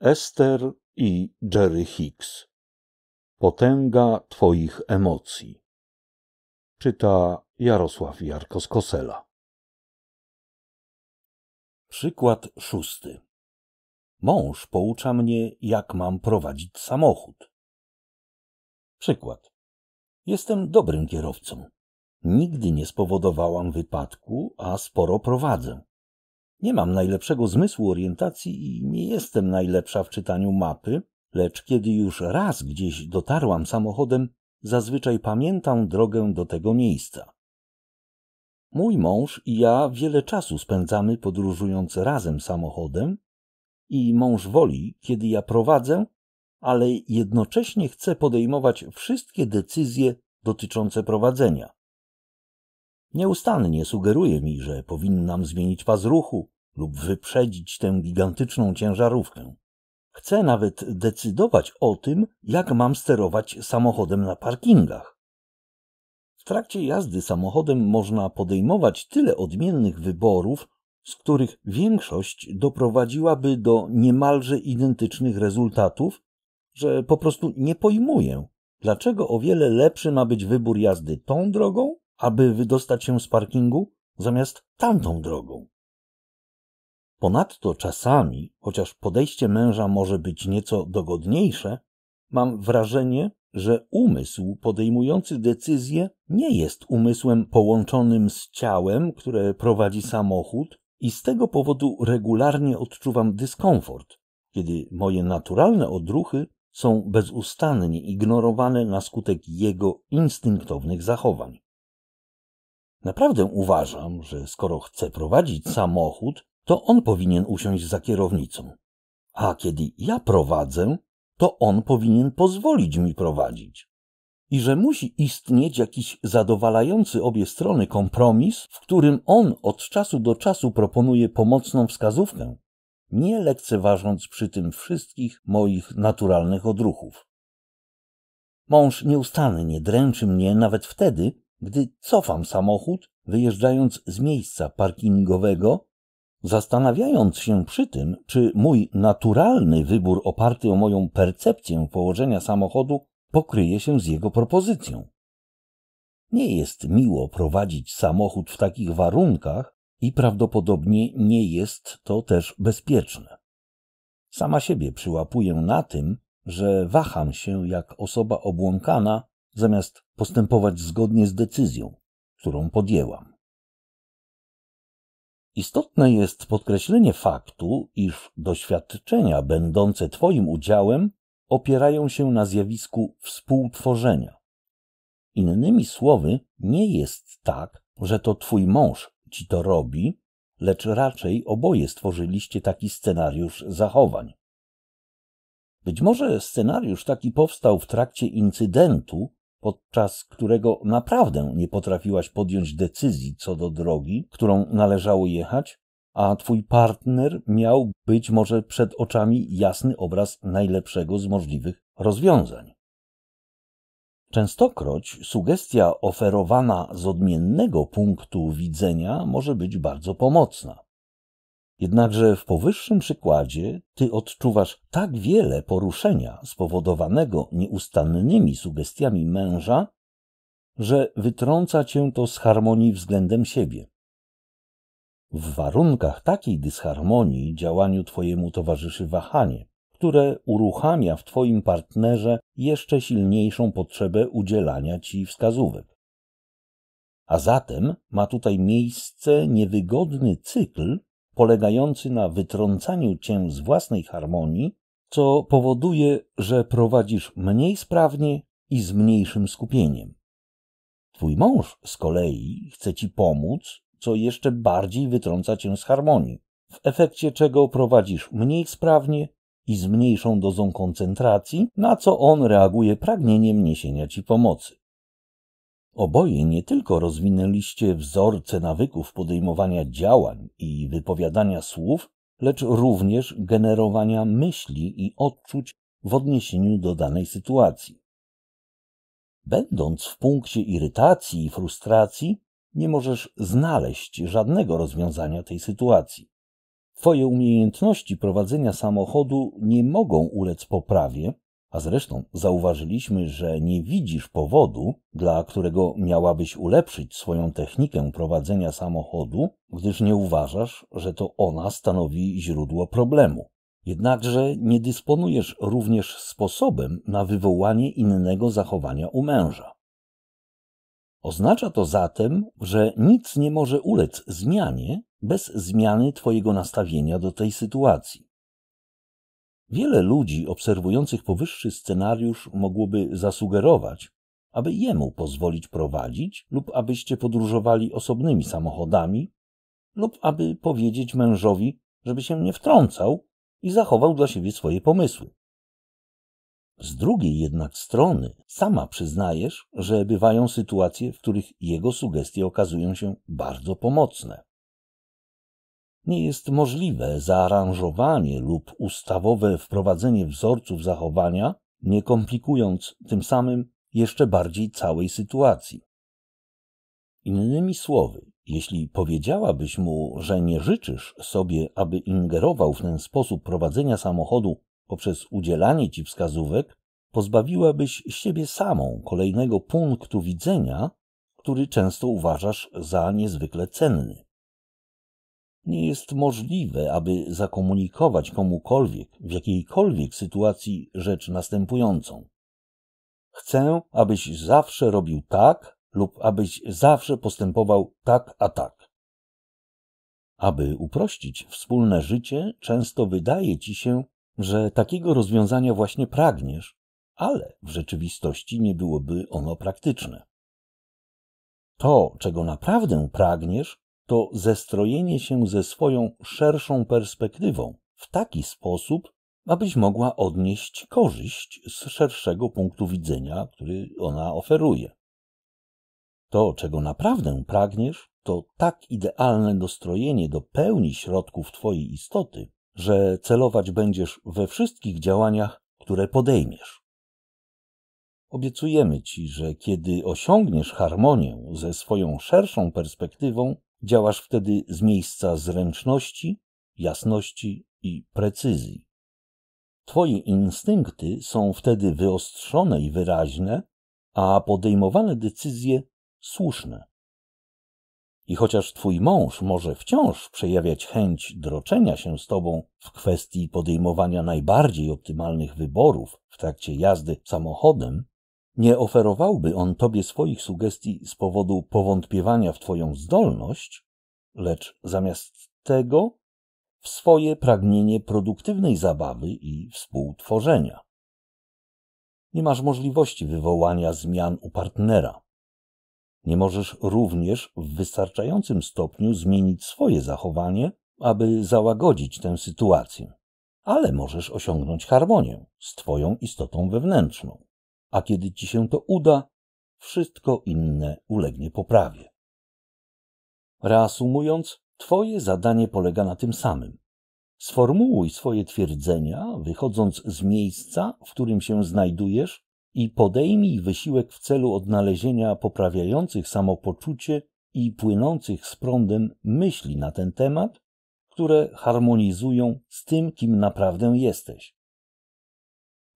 Ester i Jerry Hicks. Potęga Twoich emocji. Czyta Jarosław Jarkos-Kosela. Przykład szósty. Mąż poucza mnie, jak mam prowadzić samochód. Przykład. Jestem dobrym kierowcą. Nigdy nie spowodowałam wypadku, a sporo prowadzę. Nie mam najlepszego zmysłu orientacji i nie jestem najlepsza w czytaniu mapy, lecz kiedy już raz gdzieś dotarłam samochodem, zazwyczaj pamiętam drogę do tego miejsca. Mój mąż i ja wiele czasu spędzamy podróżując razem samochodem i mąż woli, kiedy ja prowadzę, ale jednocześnie chce podejmować wszystkie decyzje dotyczące prowadzenia. Nieustannie sugeruje mi, że powinnam zmienić pas ruchu, lub wyprzedzić tę gigantyczną ciężarówkę. Chcę nawet decydować o tym, jak mam sterować samochodem na parkingach. W trakcie jazdy samochodem można podejmować tyle odmiennych wyborów, z których większość doprowadziłaby do niemalże identycznych rezultatów, że po prostu nie pojmuję, dlaczego o wiele lepszy ma być wybór jazdy tą drogą, aby wydostać się z parkingu, zamiast tamtą drogą. Ponadto czasami, chociaż podejście męża może być nieco dogodniejsze, mam wrażenie, że umysł podejmujący decyzję nie jest umysłem połączonym z ciałem, które prowadzi samochód, i z tego powodu regularnie odczuwam dyskomfort, kiedy moje naturalne odruchy są bezustannie ignorowane na skutek jego instynktownych zachowań. Naprawdę uważam, że skoro chcę prowadzić samochód, to on powinien usiąść za kierownicą. A kiedy ja prowadzę, to on powinien pozwolić mi prowadzić. I że musi istnieć jakiś zadowalający obie strony kompromis, w którym on od czasu do czasu proponuje pomocną wskazówkę, nie lekceważąc przy tym wszystkich moich naturalnych odruchów. Mąż nieustannie dręczy mnie nawet wtedy, gdy cofam samochód, wyjeżdżając z miejsca parkingowego Zastanawiając się przy tym, czy mój naturalny wybór oparty o moją percepcję położenia samochodu pokryje się z jego propozycją. Nie jest miło prowadzić samochód w takich warunkach i prawdopodobnie nie jest to też bezpieczne. Sama siebie przyłapuję na tym, że waham się jak osoba obłąkana, zamiast postępować zgodnie z decyzją, którą podjęłam. Istotne jest podkreślenie faktu, iż doświadczenia będące Twoim udziałem opierają się na zjawisku współtworzenia. Innymi słowy, nie jest tak, że to Twój mąż ci to robi, lecz raczej oboje stworzyliście taki scenariusz zachowań. Być może scenariusz taki powstał w trakcie incydentu, podczas którego naprawdę nie potrafiłaś podjąć decyzji co do drogi, którą należało jechać, a twój partner miał być może przed oczami jasny obraz najlepszego z możliwych rozwiązań. Częstokroć sugestia oferowana z odmiennego punktu widzenia może być bardzo pomocna. Jednakże w powyższym przykładzie ty odczuwasz tak wiele poruszenia spowodowanego nieustannymi sugestiami męża, że wytrąca cię to z harmonii względem siebie. W warunkach takiej dysharmonii działaniu twojemu towarzyszy wahanie, które uruchamia w twoim partnerze jeszcze silniejszą potrzebę udzielania ci wskazówek. A zatem ma tutaj miejsce niewygodny cykl, polegający na wytrącaniu cię z własnej harmonii, co powoduje, że prowadzisz mniej sprawnie i z mniejszym skupieniem. Twój mąż z kolei chce ci pomóc, co jeszcze bardziej wytrąca cię z harmonii, w efekcie czego prowadzisz mniej sprawnie i z mniejszą dozą koncentracji, na co on reaguje pragnieniem niesienia ci pomocy. Oboje nie tylko rozwinęliście wzorce nawyków podejmowania działań i wypowiadania słów, lecz również generowania myśli i odczuć w odniesieniu do danej sytuacji. Będąc w punkcie irytacji i frustracji, nie możesz znaleźć żadnego rozwiązania tej sytuacji. Twoje umiejętności prowadzenia samochodu nie mogą ulec poprawie, a zresztą zauważyliśmy, że nie widzisz powodu, dla którego miałabyś ulepszyć swoją technikę prowadzenia samochodu, gdyż nie uważasz, że to ona stanowi źródło problemu. Jednakże nie dysponujesz również sposobem na wywołanie innego zachowania u męża. Oznacza to zatem, że nic nie może ulec zmianie bez zmiany Twojego nastawienia do tej sytuacji. Wiele ludzi obserwujących powyższy scenariusz mogłoby zasugerować, aby jemu pozwolić prowadzić lub abyście podróżowali osobnymi samochodami lub aby powiedzieć mężowi, żeby się nie wtrącał i zachował dla siebie swoje pomysły. Z drugiej jednak strony sama przyznajesz, że bywają sytuacje, w których jego sugestie okazują się bardzo pomocne nie jest możliwe zaaranżowanie lub ustawowe wprowadzenie wzorców zachowania, nie komplikując tym samym jeszcze bardziej całej sytuacji. Innymi słowy, jeśli powiedziałabyś mu, że nie życzysz sobie, aby ingerował w ten sposób prowadzenia samochodu poprzez udzielanie ci wskazówek, pozbawiłabyś siebie samą kolejnego punktu widzenia, który często uważasz za niezwykle cenny. Nie jest możliwe, aby zakomunikować komukolwiek w jakiejkolwiek sytuacji rzecz następującą. Chcę, abyś zawsze robił tak, lub abyś zawsze postępował tak a tak. Aby uprościć wspólne życie, często wydaje ci się, że takiego rozwiązania właśnie pragniesz, ale w rzeczywistości nie byłoby ono praktyczne. To, czego naprawdę pragniesz, to zestrojenie się ze swoją szerszą perspektywą w taki sposób, abyś mogła odnieść korzyść z szerszego punktu widzenia, który ona oferuje. To, czego naprawdę pragniesz, to tak idealne dostrojenie do pełni środków Twojej istoty, że celować będziesz we wszystkich działaniach, które podejmiesz. Obiecujemy Ci, że kiedy osiągniesz harmonię ze swoją szerszą perspektywą, Działasz wtedy z miejsca zręczności, jasności i precyzji. Twoje instynkty są wtedy wyostrzone i wyraźne, a podejmowane decyzje słuszne. I chociaż twój mąż może wciąż przejawiać chęć droczenia się z tobą w kwestii podejmowania najbardziej optymalnych wyborów w trakcie jazdy samochodem, nie oferowałby on tobie swoich sugestii z powodu powątpiewania w twoją zdolność, lecz zamiast tego w swoje pragnienie produktywnej zabawy i współtworzenia. Nie masz możliwości wywołania zmian u partnera. Nie możesz również w wystarczającym stopniu zmienić swoje zachowanie, aby załagodzić tę sytuację, ale możesz osiągnąć harmonię z twoją istotą wewnętrzną a kiedy ci się to uda, wszystko inne ulegnie poprawie. Reasumując, twoje zadanie polega na tym samym. Sformułuj swoje twierdzenia, wychodząc z miejsca, w którym się znajdujesz, i podejmij wysiłek w celu odnalezienia poprawiających samopoczucie i płynących z prądem myśli na ten temat, które harmonizują z tym, kim naprawdę jesteś.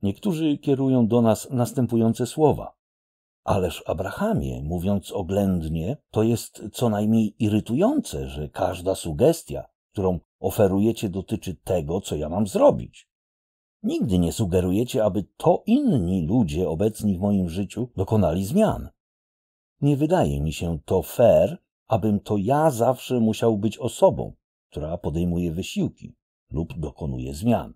Niektórzy kierują do nas następujące słowa. Ależ Abrahamie, mówiąc oględnie, to jest co najmniej irytujące, że każda sugestia, którą oferujecie, dotyczy tego, co ja mam zrobić. Nigdy nie sugerujecie, aby to inni ludzie obecni w moim życiu dokonali zmian. Nie wydaje mi się to fair, abym to ja zawsze musiał być osobą, która podejmuje wysiłki lub dokonuje zmian.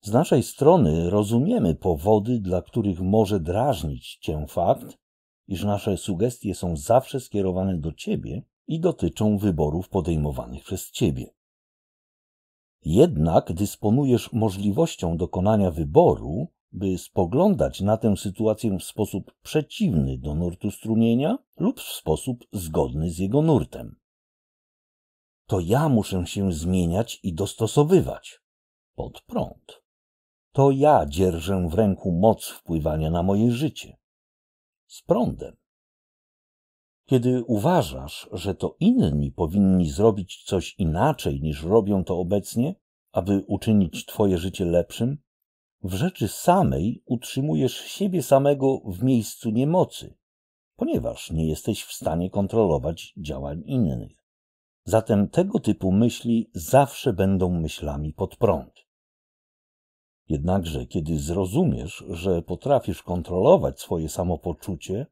Z naszej strony rozumiemy powody, dla których może drażnić cię fakt, iż nasze sugestie są zawsze skierowane do ciebie i dotyczą wyborów podejmowanych przez ciebie. Jednak dysponujesz możliwością dokonania wyboru, by spoglądać na tę sytuację w sposób przeciwny do nurtu strumienia lub w sposób zgodny z jego nurtem. To ja muszę się zmieniać i dostosowywać pod prąd. To ja dzierżę w ręku moc wpływania na moje życie. Z prądem. Kiedy uważasz, że to inni powinni zrobić coś inaczej niż robią to obecnie, aby uczynić twoje życie lepszym, w rzeczy samej utrzymujesz siebie samego w miejscu niemocy, ponieważ nie jesteś w stanie kontrolować działań innych. Zatem tego typu myśli zawsze będą myślami pod prąd. Jednakże, kiedy zrozumiesz, że potrafisz kontrolować swoje samopoczucie,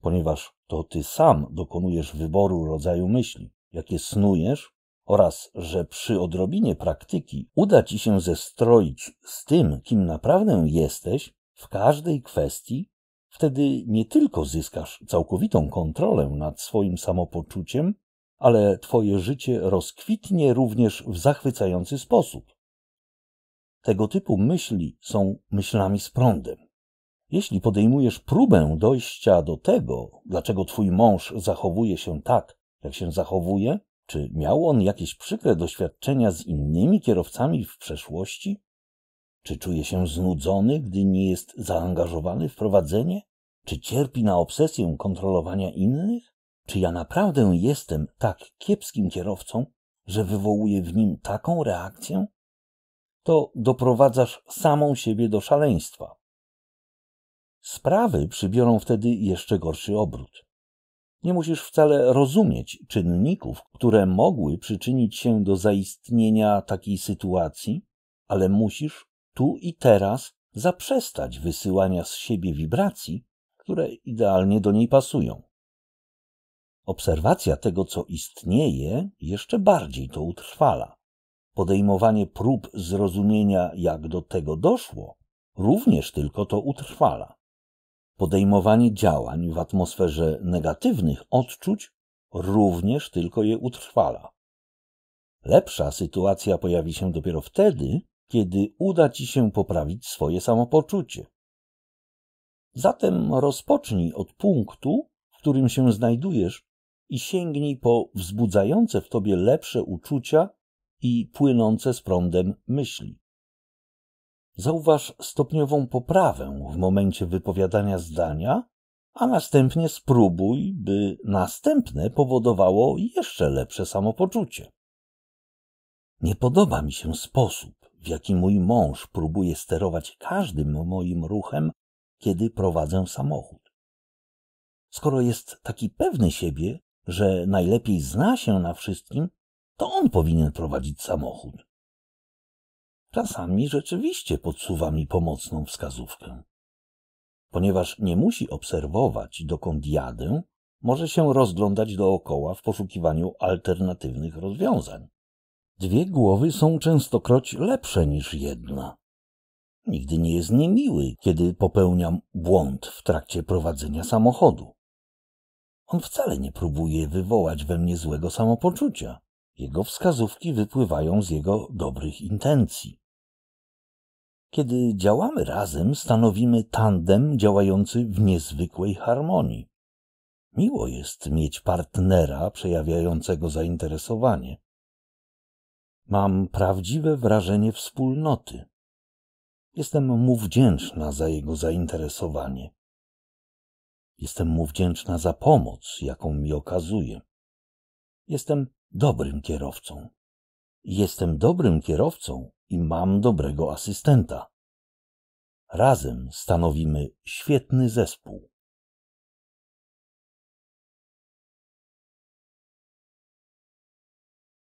ponieważ to ty sam dokonujesz wyboru rodzaju myśli, jakie snujesz, oraz że przy odrobinie praktyki uda ci się zestroić z tym, kim naprawdę jesteś w każdej kwestii, wtedy nie tylko zyskasz całkowitą kontrolę nad swoim samopoczuciem, ale twoje życie rozkwitnie również w zachwycający sposób. Tego typu myśli są myślami z prądem. Jeśli podejmujesz próbę dojścia do tego, dlaczego twój mąż zachowuje się tak, jak się zachowuje, czy miał on jakieś przykre doświadczenia z innymi kierowcami w przeszłości? Czy czuje się znudzony, gdy nie jest zaangażowany w prowadzenie? Czy cierpi na obsesję kontrolowania innych? Czy ja naprawdę jestem tak kiepskim kierowcą, że wywołuje w nim taką reakcję? to doprowadzasz samą siebie do szaleństwa. Sprawy przybiorą wtedy jeszcze gorszy obrót. Nie musisz wcale rozumieć czynników, które mogły przyczynić się do zaistnienia takiej sytuacji, ale musisz tu i teraz zaprzestać wysyłania z siebie wibracji, które idealnie do niej pasują. Obserwacja tego, co istnieje, jeszcze bardziej to utrwala. Podejmowanie prób zrozumienia, jak do tego doszło, również tylko to utrwala. Podejmowanie działań w atmosferze negatywnych odczuć również tylko je utrwala. Lepsza sytuacja pojawi się dopiero wtedy, kiedy uda ci się poprawić swoje samopoczucie. Zatem rozpocznij od punktu, w którym się znajdujesz i sięgnij po wzbudzające w tobie lepsze uczucia i płynące z prądem myśli. Zauważ stopniową poprawę w momencie wypowiadania zdania, a następnie spróbuj, by następne powodowało jeszcze lepsze samopoczucie. Nie podoba mi się sposób, w jaki mój mąż próbuje sterować każdym moim ruchem, kiedy prowadzę samochód. Skoro jest taki pewny siebie, że najlepiej zna się na wszystkim, to on powinien prowadzić samochód. Czasami rzeczywiście podsuwa mi pomocną wskazówkę. Ponieważ nie musi obserwować, dokąd jadę, może się rozglądać dookoła w poszukiwaniu alternatywnych rozwiązań. Dwie głowy są częstokroć lepsze niż jedna. Nigdy nie jest niemiły, kiedy popełniam błąd w trakcie prowadzenia samochodu. On wcale nie próbuje wywołać we mnie złego samopoczucia. Jego wskazówki wypływają z jego dobrych intencji. Kiedy działamy razem, stanowimy tandem działający w niezwykłej harmonii. Miło jest mieć partnera przejawiającego zainteresowanie. Mam prawdziwe wrażenie wspólnoty. Jestem mu wdzięczna za jego zainteresowanie. Jestem mu wdzięczna za pomoc, jaką mi okazuje. Jestem dobrym kierowcą. Jestem dobrym kierowcą i mam dobrego asystenta. Razem stanowimy świetny zespół.